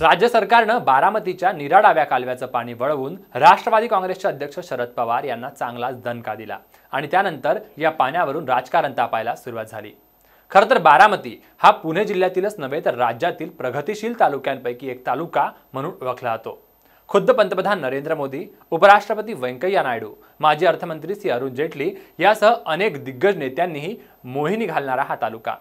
राज्य सरकारनं बारामतीच्या निराडाव्या कालव्याचं पाणी वळवून राष्ट्रवादी काँग्रेसचे अध्यक्ष शरद पवार यांना चांगलाच दणका दिला आणि त्यानंतर या पाण्यावरून राजकारण तापायला सुरुवात झाली खरं तर बारामती हा पुणे जिल्ह्यातीलच नव्हे तर राज्यातील प्रगतीशील तालुक्यांपैकी एक तालुका म्हणून ओळखला जातो खुद्द पंतप्रधान नरेंद्र मोदी उपराष्ट्रपती व्यंकय्या नायडू माजी अर्थमंत्री सी अरुण जेटली यासह अनेक दिग्गज नेत्यांनीही मोहिनी घालणारा हा तालुका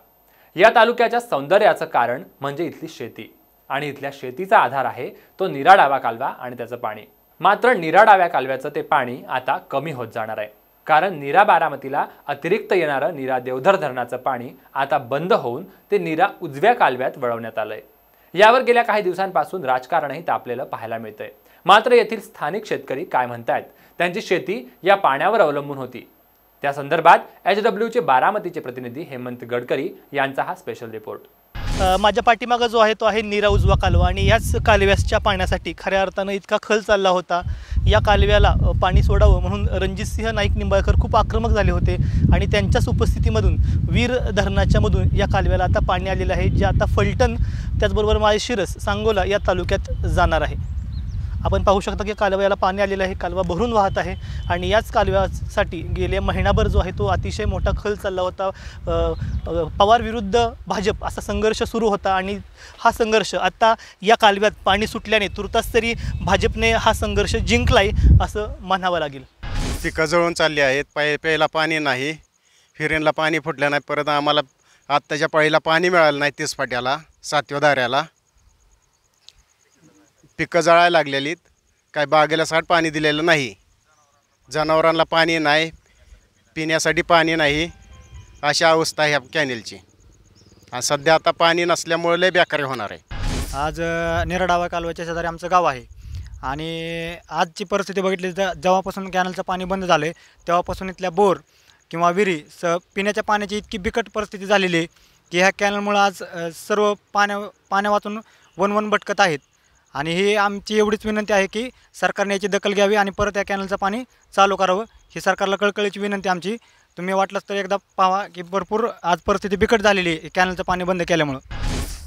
या तालुक्याच्या सौंदर्याचं कारण म्हणजे इथली शेती आणि इथल्या शेतीचा आधार आहे तो निराडावा कालवा आणि त्याचं पाणी मात्र निराडाव्या कालव्याचं ते पाणी आता कमी होत जाणार आहे कारण निरा बारामतीला अतिरिक्त येणारं निरा देवधर धरणाचं पाणी आता बंद होऊन ते निरा उजव्या कालव्यात वळवण्यात आलंय यावर गेल्या काही दिवसांपासून राजकारणही तापलेलं पाहायला मिळतंय मात्र येथील स्थानिक शेतकरी काय म्हणतायत त्यांची शेती या पाण्यावर अवलंबून होती त्या संदर्भात एच डब्ल्यूचे बारामतीचे प्रतिनिधी हेमंत गडकरी यांचा हा स्पेशल रिपोर्ट माझ्या पाठीमागा जो आहे तो आहे नीरा उजवा कालवा आणि याच कालव्यासच्या पाण्यासाठी खऱ्या अर्थानं इतका खल चालला होता या कालव्याला पाणी सोडावं म्हणून रणजितसिंह नाईक निंबाळकर खूप आक्रमक झाले होते आणि त्यांच्याच उपस्थितीमधून वीर धरणाच्यामधून या कालव्याला आता पाणी आलेलं आहे जे आता फलटण त्याचबरोबर माळशिरस सांगोला या तालुक्यात जाणार आहे आपण पाहू शकता की कालव्याला पाणी आलेलं आहे कालवा भरून वाहत आहे आणि याच कालव्यासाठी गेले महिनाभर जो आहे तो अतिशय मोठा खल चालला होता पवार विरुद्ध भाजप असा संघर्ष सुरू होता आणि हा संघर्ष आता या कालव्यात पाणी सुटल्याने तुर्तास तरी भाजपने हा संघर्ष जिंकलाय असं म्हणावं लागेल ती कजळून चालली आहेत पाय प्यायला पाणी नाही फिरेनला पाणी फुटलं नाही परत आम्हाला आत्ताच्या पाळीला पाणी मिळालं नाही तीस फाट्याला सातव्या दाऱ्याला पिकं जळायला लागलेलीत काय बागेला साठ पाणी दिलेलं नाही जनावरांना पाणी नाही पिण्यासाठी पाणी नाही अशी अवस्था ह्या कॅनेलची आणि सध्या आता पाणी नसल्यामुळे लय बेकारी होणार आहे आज निरडावा कालव्याच्या शेजारी आमचं गाव आहे आणि आजची परिस्थिती बघितली तर जेव्हापासून कॅनलचं पाणी बंद झालं आहे तेव्हापासून इथल्या बोर किंवा विहिरी स पिण्याच्या पाण्याची इतकी बिकट परिस्थिती झालेली आहे की ह्या कॅनलमुळं आज सर्व पाण्या पाण्या वाचून वनवन भटकत आहेत आणि ही आमची एवढीच विनंती आहे की सरकारने याची दखल घ्यावी आणि परत या कॅनलचं पाणी चालू करावं ही सरकारला कळकळीची विनंती आमची तुम्ही वाटलंच तर एकदा पाहा की भरपूर आज परिस्थिती बिकट झालेली आहे कॅनलचं पाणी बंद केल्यामुळं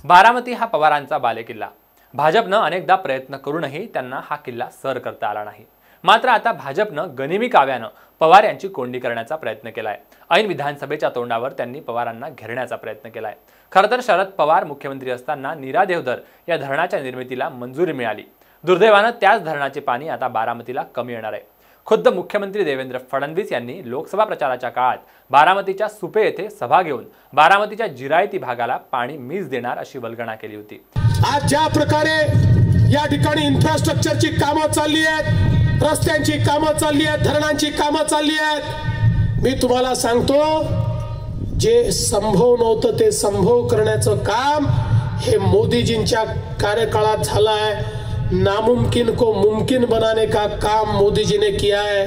बारामती हा पवारांचा बालेकिल्ला भाजपनं अनेकदा प्रयत्न करूनही त्यांना हा किल्ला सर करता आला नाही मात्र आता भाजपनं गनिमी काव्यानं पवार यांची कोंडी करण्याचा प्रयत्न केलाय ऐन विधानसभेच्या तोंडावर त्यांनी पवारांना घेरण्याचा प्रयत्न केलाय खरं तर शरद पवार मुख्यमंत्री असताना नीरा देवधर या धरणाच्या निर्मितीला मंजुरी मिळाली दुर्दैवानं त्याच धरणाचे पाणी आता बारामतीला कमी येणार आहे खुद्द मुख्यमंत्री देवेंद्र फडणवीस यांनी लोकसभा प्रचाराच्या काळात बारामतीच्या सुपे येथे सभा घेऊन बारामतीच्या जिरायती भागाला पाणी मिस देणार अशी वल्गणा केली होती आज ज्या प्रकारे या ठिकाणी इन्फ्रास्ट्रक्चरची कामं चालली आहेत रस्त्यांची कामं चालली आहेत धरणांची कामं चालली आहेत मी तुम्हाला सांगतो जे संभव नव्हतं ते संभव करण्याचं काम हे मोदीजींच्या कार्यकाळात झालं आहे नामुमकिन को मुमकिन बनाने का काम मोदीजीने किया है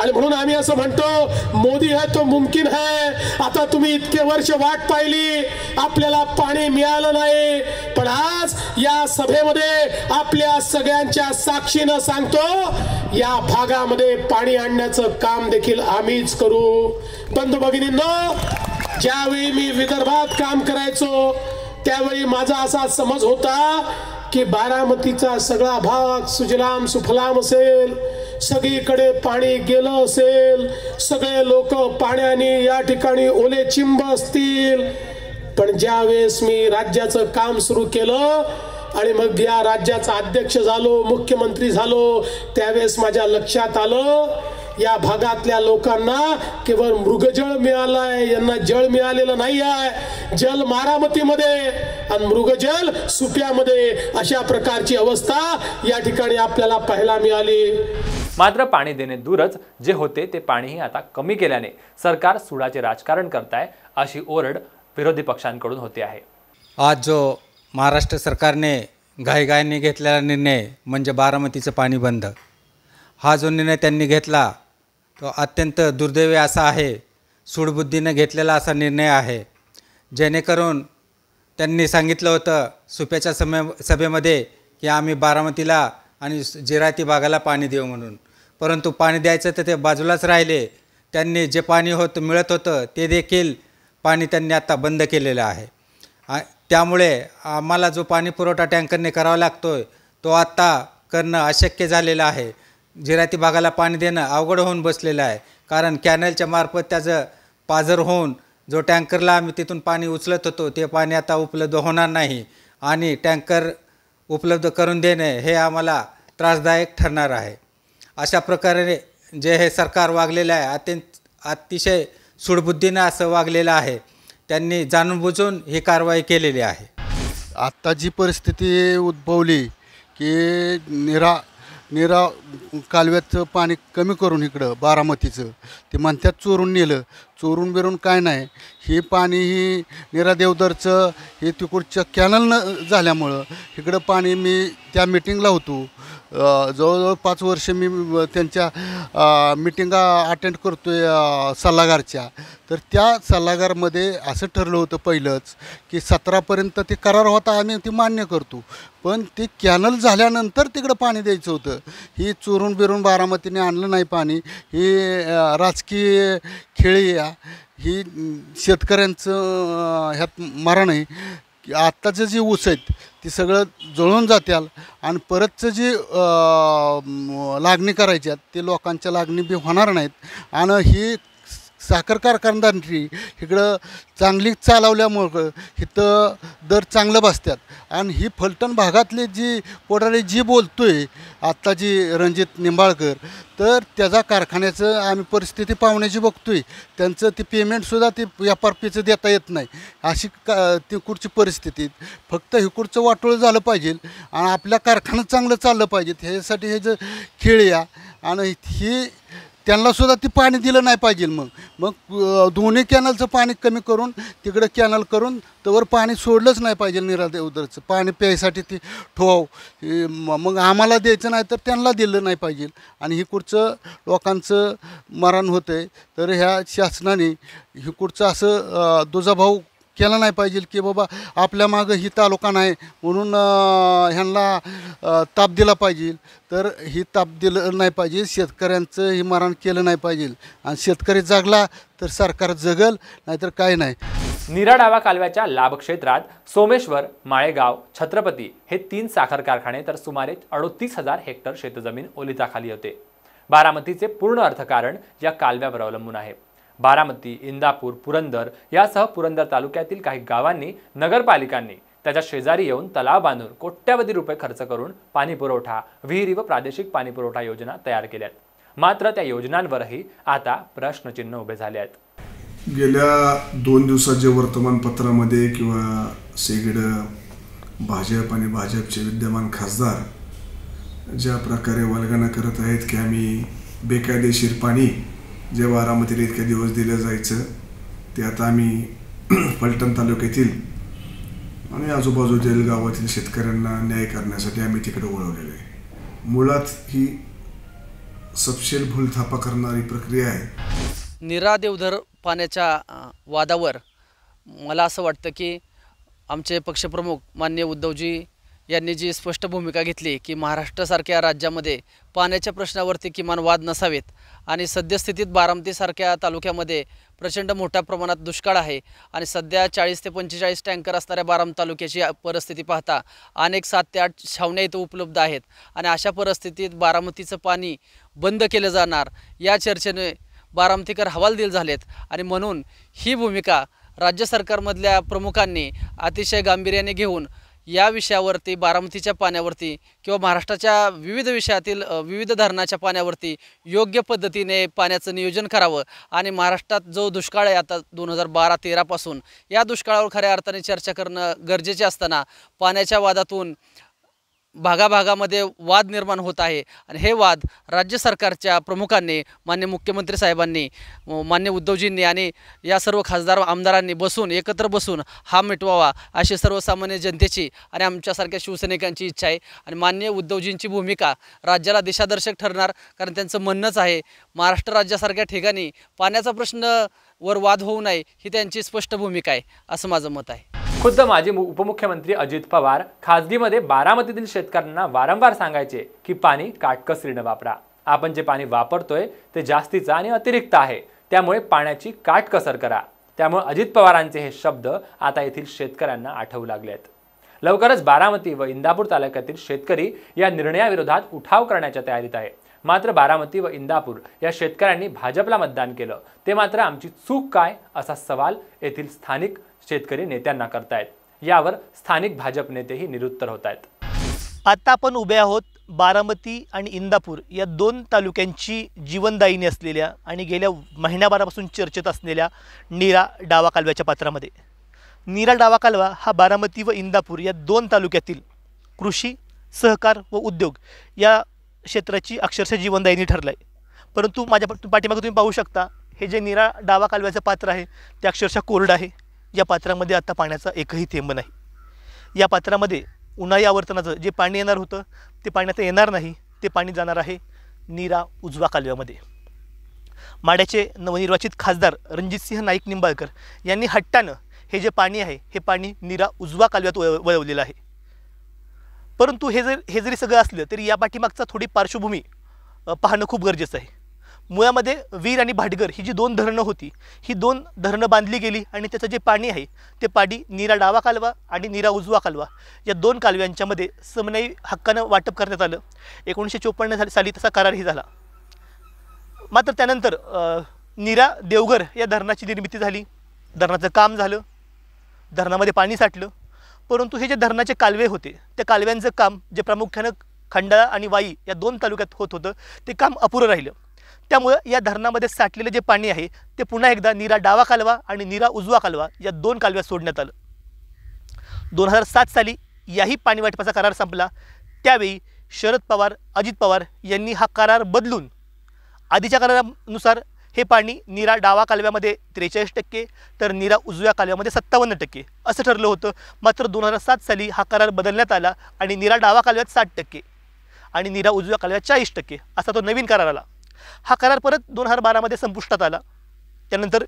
आणि म्हणून आम्ही असं म्हणतो मोदी हा तो मुमकिन है आता तुम्ही इतके वर्ष वाट पाहिली आपल्याला पाणी मिळालं नाही पण आज या सभेमध्ये आपल्या सगळ्यांच्या साक्षीनं सांगतो या भागामध्ये पाणी आणण्याचं काम देखील आम्हीच करू बंधू भगिनींनो ज्यावेळी मी विदर्भात काम करायचो त्यावेळी माझा असा समज होता की बारामतीचा सगळा भाग सुजलाम सुफलाम असेल सगळीकडे पाणी गेलं असेल सगळे लोक पाण्याने या ठिकाणी ओले चिंब असतील पण ज्यावेळेस मी राज्याचं काम सुरू केलं आणि मग या राज्याचा अध्यक्ष झालो मुख्यमंत्री झालो त्यावेळेस माझ्या लक्षात आलं या भागातल्या लोकांना केवळ मृगजळ मिळालाय यांना जळ मिळालेलं नाही आहे जल मारामतीमध्ये आणि मृगजल सुप्यामध्ये अशा प्रकारची अवस्था या ठिकाणी आपल्याला पाहायला मिळाली मात्र पाणी देणे दूरच जे होते ते पाणीही आता कमी केल्याने सरकार सुडाचे राजकारण करताय अशी ओरड विरोधी पक्षांकडून होते आहे आज जो महाराष्ट्र सरकारने घाईघाईने घेतलेला निर्णय म्हणजे बारामतीचं पाणी बंद हा जो निर्णय त्यांनी घेतला तो अत्यंत दुर्दैवी असा आहे सूडबुद्धीनं घेतलेला असा निर्णय आहे जेणेकरून त्यांनी सांगितलं होतं सुप्याच्या समे सभेमध्ये की आम्ही बारामतीला आणि जिरायती बागाला पाणी देऊ म्हणून परंतु पाणी द्यायचं तर ते बाजूलाच राहिले त्यांनी जे पाणी होतं मिळत होतं ते देखील पाणी त्यांनी आत्ता बंद केलेलं आहे त्यामुळे आम्हाला जो पाणी पुरवठा टँकरने करावा लागतो तो आत्ता करणं अशक्य झालेलं आहे जिराती भागाला पाणी देणं अवघड होऊन बसलेलं आहे कारण कॅनलच्या मार्फत त्याचं पाजर होऊन जो टँकरला आम्ही तिथून पाणी उचलत होतो ते पाणी आता उपलब्ध होणार नाही आणि टँकर उपलब्ध करून देणे हे आम्हाला त्रासदायक ठरणार आहे अशा प्रकारे जे हे सरकार वागलेलं आहे अत्यंत अतिशय सुडबुद्धीनं असं वागलेलं आहे त्यांनी बुजून ही कारवाई केलेली आहे आत्ता जी परिस्थिती उद्भवली की निरा निरा कालव्याचं पाणी कमी करून इकडं बारामतीचं ते म्हणतात चोरून नेलं चोरून बिरून काय नाही हे पाणी ही निरा देवदरचं हे तिकडच्या न झाल्यामुळं इकडं पाणी मी त्या मिटिंगला होतो जवळजवळ पाच वर्ष मी त्यांच्या मिटिंगा अटेंड करतो आहे सल्लागारच्या तर त्या सल्लागारमध्ये असं ठरलं होतं पहिलंच की सतरापर्यंत ते करार होता आम्ही ते मान्य करतो पण ते कॅनल झाल्यानंतर तिकडं पाणी द्यायचं होतं ही चोरून बिरून बारामतीने आणलं नाही पाणी ही राजकीय खेळी ही शेतकऱ्यांचं ह्यात मरण आहे की आत्ताचं जे ऊस आहेत ते सगळं जळून जात्याल आणि परतचं जे लागणी करायच्यात ते लोकांच्या लागणी बी होणार नाहीत आणि ही साखर कारखानदारांची इकडं चांगली चालवल्यामुळं इथं दर चांगलं बसतात आणि ही फलटण भागातली जी पोटारी जी बोलतो आहे आत्ता जी रणजित निंबाळकर तर त्याचा कारखान्याचं आम्ही परिस्थिती पाहुण्याची बघतोय त्यांचं ते पेमेंटसुद्धा ते व्यापार पीचं देता येत नाही अशी का तिकडची परिस्थिती फक्त हिकडचं वाटोळं झालं पाहिजे आणि आपल्या कारखानं चांगलं चाललं पाहिजे ह्यासाठी हे जर खेळ या आणि ही त्यांना सुद्धा ती पाणी दिलं नाही पाहिजे मग मग दोन्ही कॅनलचं पाणी कमी करून तिकडं कॅनल करून त्यावर पाणी सोडलंच नाही पाहिजे उदरचं पाणी प्यायसाठी ते ठोव मग आम्हाला द्यायचं नाही तर त्यांना दिलं नाही पाहिजे आणि ही कुठचं लोकांचं मरण होतं तर ह्या शासनाने ही कुठचं असं दुजाभाऊ केलं नाही पाहिजे की बाबा आपल्या मागं ही तालुका नाही म्हणून ह्यांना ताप दिला पाहिजे तर ही ताप दिलं नाही पाहिजे शेतकऱ्यांचं हे मरण केलं नाही पाहिजे आणि शेतकरी जागला तर सरकार जगल नाहीतर काय नाही निराडावा कालव्याच्या लाभक्षेत्रात सोमेश्वर माळेगाव छत्रपती हे तीन साखर कारखाने तर सुमारे अडोतीस हजार हेक्टर शेतजमीन ओलिताखाली होते बारामतीचे पूर्ण अर्थकारण या कालव्यावर अवलंबून आहे बारामती इंदापूर पुरंदर यासह पुरंदर तालुक्यातील काही गावांनी नगरपालिकांनी त्याच्या शेजारी येऊन तलाव बांधून कोट्यवधी रुपये खर्च करून पाणीपुरवठा विहिरी व प्रादेशिक पाणीपुरवठा योजना तयार केल्यात मात्र त्या योजनांवरही आता प्रश्नचिन्ह उभे झाले आहेत गेल्या दोन दिवसाचे वर्तमानपत्रामध्ये किंवा सेगड भाजप आणि भाजपचे विद्यमान खासदार ज्या प्रकारे वल्गना करत आहेत की आम्ही बेकायदेशीर पाणी जे बारामतीला इतके दिवस दिलं जायचं ते आता आम्ही फलटण तालुक्यातील आणि आजूबाजूतील गावातील शेतकऱ्यांना न्याय करण्यासाठी आम्ही तिकडे वळवलेलं आहे मुळात ही सपशेल थापा करणारी प्रक्रिया आहे निरा देवधर पाण्याच्या वादावर मला असं वाटतं की आमचे पक्षप्रमुख मान्य उद्धवजी यांनी जी स्पष्ट भूमिका घेतली की महाराष्ट्रासारख्या राज्यामध्ये पाण्याच्या प्रश्नावरती किमान वाद नसावेत आणि सद्यस्थितीत बारामतीसारख्या तालुक्यामध्ये प्रचंड मोठ्या प्रमाणात दुष्काळ आहे आणि सध्या चाळीस ते पंचेचाळीस टँकर असणाऱ्या बाराम तालुक्याची परिस्थिती पाहता अनेक सात ते आठ छावण्या इथं उपलब्ध आहेत आणि अशा परिस्थितीत बारामतीचं पाणी बंद केलं जाणार या चर्चेने बारामतीकर हवालदिल झालेत आणि म्हणून ही भूमिका राज्य सरकारमधल्या प्रमुखांनी अतिशय गांभीर्याने घेऊन या विषयावरती बारामतीच्या पाण्यावरती किंवा महाराष्ट्राच्या विविध विषयातील विविध धरणाच्या पाण्यावरती योग्य पद्धतीने पाण्याचं नियोजन करावं आणि महाराष्ट्रात जो दुष्काळ आहे आता दोन हजार बारा तेरापासून या दुष्काळावर खऱ्या अर्थाने चर्चा करणं गरजेचे असताना पाण्याच्या वादातून भागाभागामध्ये वाद निर्माण होत आहे आणि हे वाद राज्य सरकारच्या प्रमुखांनी मान्य मुख्यमंत्री साहेबांनी मान्य उद्धवजींनी आणि या सर्व खासदार आमदारांनी बसून एकत्र बसून हा मिटवावा अशी सर्वसामान्य जनतेची आणि आमच्यासारख्या शिवसैनिकांची इच्छा आहे आणि मान्य उद्धवजींची भूमिका राज्याला दिशादर्शक ठरणार कारण त्यांचं म्हणणंच आहे महाराष्ट्र राज्यासारख्या ठिकाणी पाण्याचा प्रश्न वर वाद होऊ नये ही त्यांची स्पष्ट भूमिका आहे असं माझं मत आहे खुद्द माजी उपमुख्यमंत्री अजित पवार खाजगीमध्ये बारामतीतील शेतकऱ्यांना वारंवार सांगायचे की पाणी काटकसरीनं वापरा आपण जे पाणी वापरतोय ते जास्तीचं आणि अतिरिक्त आहे त्यामुळे पाण्याची काटकसर करा त्यामुळे अजित पवारांचे हे शब्द आता येथील शेतकऱ्यांना आठवू लागले आहेत लवकरच बारामती व इंदापूर तालुक्यातील शेतकरी या निर्णयाविरोधात उठाव करण्याच्या तयारीत आहे मात्र बारामती व इंदापूर या शेतकऱ्यांनी भाजपला मतदान केलं ते मात्र आमची चूक काय असा सवाल येथील स्थानिक शेतकरी नेत्यांना करतायत यावर स्थानिक भाजप नेतेही निरुत्तर होत आहेत आता आपण उभे आहोत बारामती आणि इंदापूर या दोन तालुक्यांची जीवनदायिनी असलेल्या आणि गेल्या महिन्याभरापासून चर्चेत असलेल्या नीरा डावा कालव्याच्या पात्रामध्ये नीरा डावा कालवा हा बारामती व इंदापूर या दोन तालुक्यातील कृषी सहकार व उद्योग या क्षेत्राची अक्षरशः जीवनदायिनी ठरलं आहे परंतु माझ्या पाठीमागे तुम्ही पाहू शकता हे जे नीरा डावा कालव्याचं पात्र आहे ते अक्षरशः कोरडं आहे या पात्रामध्ये आता पाण्याचा एकही थेंब नाही या पात्रामध्ये उन्हाळी आवर्तनाचं जे पाणी येणार होतं ते पाणी आता येणार नाही ते पाणी जाणार आहे नीरा उजवा कालव्यामध्ये माड्याचे नवनिर्वाचित खासदार रणजितसिंह नाईक निंबाळकर यांनी हट्टानं हे जे पाणी आहे हे पाणी नीरा उजवा कालव्यात वळ वळवलेलं आहे परंतु हे जर हे जरी सगळं असलं तरी या पाठीमागचा थोडी पार्श्वभूमी पाहणं खूप गरजेचं आहे मुळामध्ये वीर आणि भाटगर ही जी दोन धरणं होती ही दोन धरणं बांधली गेली आणि त्याचं जे पाणी आहे ते पाणी निरा डावा कालवा आणि निरा उजवा कालवा या दोन कालव्यांच्यामध्ये समन्यायी हक्कानं वाटप करण्यात आलं एकोणीसशे चोपन्न साली तसा करारही झाला मात्र त्यानंतर निरा देवघर या धरणाची निर्मिती झाली धरणाचं काम झालं धरणामध्ये पाणी साठलं परंतु हे जे धरणाचे कालवे होते त्या कालव्यांचं काम जे प्रामुख्यानं खंडाळा आणि वाई या दोन तालुक्यात होत होतं ते काम अपुरं राहिलं त्यामुळं या धरणामध्ये साठलेलं जे पाणी आहे ते पुन्हा एकदा निरा डावा कालवा आणि निरा उजवा कालवा या दोन कालव्यात सोडण्यात आलं दोन हजार सात साली याही पाणी वाटपाचा करार संपला त्यावेळी शरद पवार अजित पवार यांनी हा करार बदलून आधीच्या करारानुसार हे पाणी निरा डावा कालव्यामध्ये त्रेचाळीस टक्के तर निरा उजव्या कालव्यामध्ये सत्तावन्न टक्के असं ठरलं होतं मात्र दोन हजार सात साली हा करार बदलण्यात आला आणि निरा डावा कालव्यात साठ टक्के आणि निरा उजव्या कालव्यात चाळीस टक्के असा तो नवीन करार आला हा करार परत दोन हजार बारामध्ये संपुष्टात आला त्यानंतर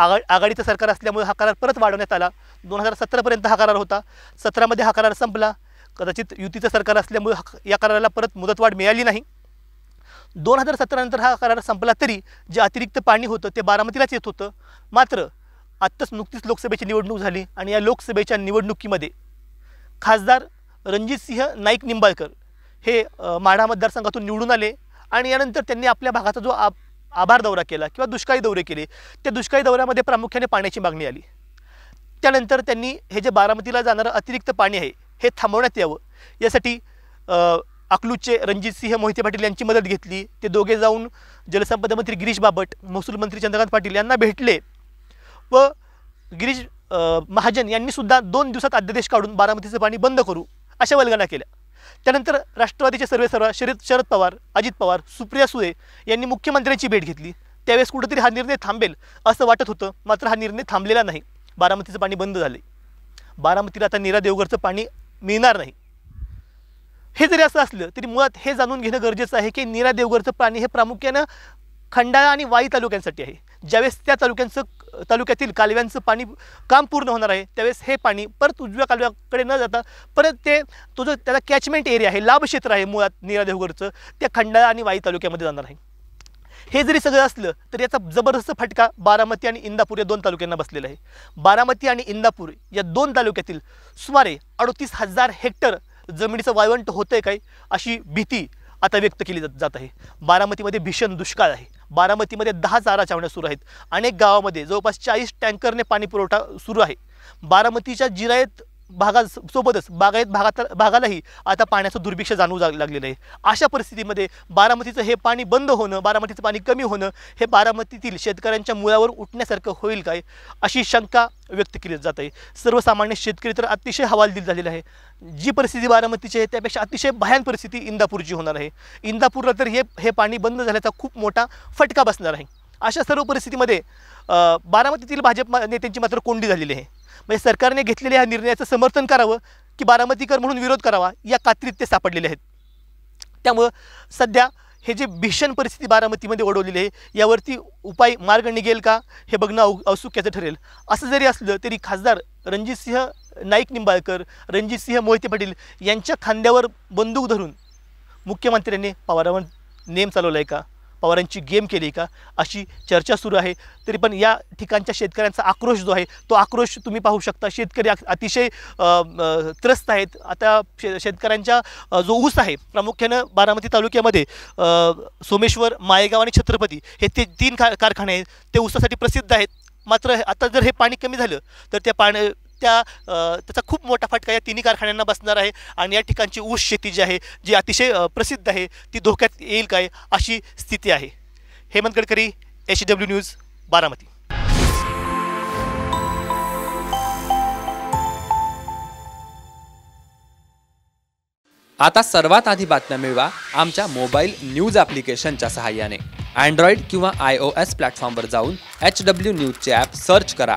आघा आघाडीचं सरकार असल्यामुळे हा करार परत वाढवण्यात आला दोन हजार सतरापर्यंत हा करार होता सतरामध्ये हा करार संपला कदाचित युतीचं सरकार असल्यामुळे या कराराला परत मुदतवाढ मिळाली नाही दोन हजार सतरानंतर हा करार संपला तरी जे अतिरिक्त पाणी होतं ते बारामतीलाच येत होतं मात्र आत्ताच नुकतीच लोकसभेची निवडणूक झाली आणि या लोकसभेच्या निवडणुकीमध्ये खासदार रणजितसिंह नाईक निंबाळकर हे माढा मतदारसंघातून निवडून आले आणि यानंतर त्यांनी आपल्या भागाचा जो आ आभार दौरा केला किंवा दुष्काळी दौरे केले त्या दुष्काळी दौऱ्यामध्ये प्रामुख्याने पाण्याची मागणी आली त्यानंतर त्यांनी हे जे बारामतीला जाणारं अतिरिक्त पाणी आहे हे थांबवण्यात यावं यासाठी अकलूजचे रणजितसिंह मोहिते पाटील यांची मदत घेतली ते दोघे जाऊन जलसंपदा मंत्री गिरीश बाबट महसूल मंत्री चंद्रकांत पाटील यांना भेटले व गिरीश महाजन यांनीसुद्धा दोन दिवसात अध्यादेश काढून बारामतीचं पाणी बंद करू अशा वल्गना केल्या त्यानंतर राष्ट्रवादीचे सर्वे सर्व शरद शरद पवार अजित पवार सुप्रिया सुळे यांनी मुख्यमंत्र्यांची भेट घेतली त्यावेळेस कुठंतरी हा निर्णय थांबेल असं वाटत होतं मात्र हा निर्णय थांबलेला नाही बारामतीचं पाणी बंद झाले बारामतीला आता नीरा देवघरचं पाणी मिळणार नाही हे जरी असं असलं तरी मुळात हे जाणून घेणं गरजेचं आहे की नीरा देवघरचं पाणी हे प्रामुख्यानं खंडाळा आणि वाई तालुक्यांसाठी आहे ज्यावेळेस त्या तालुक्यांचं तालुक्यातील कालव्यांचं पाणी काम पूर्ण होणार आहे त्यावेळेस हे पाणी परत उजव्या कालव्याकडे न जाता परत ते तो जो त्याचा कॅचमेंट एरिया आहे लाभक्षेत्र आहे मुळात नीरा देवगडचं त्या खंडाळा आणि वाई तालुक्यामध्ये जाणार आहे हे जरी सगळं असलं तरी याचा जबरदस्त फटका बारामती आणि इंदापूर या दोन तालुक्यांना बसलेला आहे बारामती आणि इंदापूर या दोन तालुक्यातील सुमारे अडतीस हजार हेक्टर जमिनीचं वाळवंट होतं आहे काय अशी भीती आता व्यक्त केली जात आहे बारामतीमध्ये भीषण दुष्काळ आहे बारामतीमध्ये दहा चारा छावण्या सुरू आहेत अनेक गावामध्ये जवळपास चाळीस टँकरने पाणी पुरवठा सुरू आहे बारामतीच्या जिरायत भागा सोबतच बागायत भागात भागालाही आता पाण्याचं दुर्भिक्ष जाणवू जा लागलेलं आहे अशा परिस्थितीमध्ये बारामतीचं हे पाणी बंद होणं बारामतीचं पाणी कमी होणं हे बारामतीतील शेतकऱ्यांच्या मुळावर उठण्यासारखं होईल काय अशी शंका व्यक्त केली जात आहे सर्वसामान्य शेतकरी तर अतिशय हवालदिल झालेला आहे जी परिस्थिती बारामतीची आहे त्यापेक्षा अतिशय भयान परिस्थिती इंदापूरची होणार आहे इंदापूरला तर हे हे पाणी बंद झाल्याचा खूप मोठा फटका बसणार आहे अशा सर्व परिस्थितीमध्ये बारामतीतील भाजप नेत्यांची मात्र कोंडी झालेली आहे म्हणजे सरकारने घेतलेल्या या निर्णयाचं समर्थन करावं की बारामतीकर म्हणून विरोध करावा या कात्रीत ते सापडलेले आहेत त्यामुळं सध्या हे जे भीषण परिस्थिती बारामतीमध्ये ओढवलेली आहे यावरती उपाय मार्ग निघेल का हे बघणं औ औत्सुक्याचं ठरेल असं जरी असलं तरी खासदार रणजितसिंह नाईक निंबाळकर रणजितसिंह मोहिते पाटील यांच्या खांद्यावर बंदूक धरून मुख्यमंत्र्यांनी पवारावर नेम चालवला आहे का पवारांची गेम केली का अशी चर्चा सुरू आहे तरी पण या ठिकाणच्या शेतकऱ्यांचा आक्रोश जो आहे तो आक्रोश तुम्ही पाहू शकता शेतकरी अतिशय त्रस्त आहेत आता शे शेतकऱ्यांच्या जो ऊस आहे प्रामुख्यानं बारामती तालुक्यामध्ये सोमेश्वर माळेगाव आणि छत्रपती हे ते तीन का कारखाने आहेत ते ऊसासाठी प्रसिद्ध आहेत मात्र आता जर हे पाणी कमी झालं तर त्या पाण्या त्या त्याचा खूप मोठा फटका या तिन्ही कारखान्यांना बसणार आहे आणि या ठिकाणची ऊस शेती जी आहे जी अतिशय प्रसिद्ध आहे ती धोक्यात येईल काय अशी स्थिती आहे Hemant Gadkari H W news Baramati आता सर्वात आधी बातम्या मिळवा आमच्या मोबाईल न्यूज ॲप्लिकेशनच्या सहाय्याने अँड्रॉइड किंवा आय ओ एस प्लॅटफॉर्मवर जाऊन एच डब्ल्यू न्यूजचे ॲप सर्च करा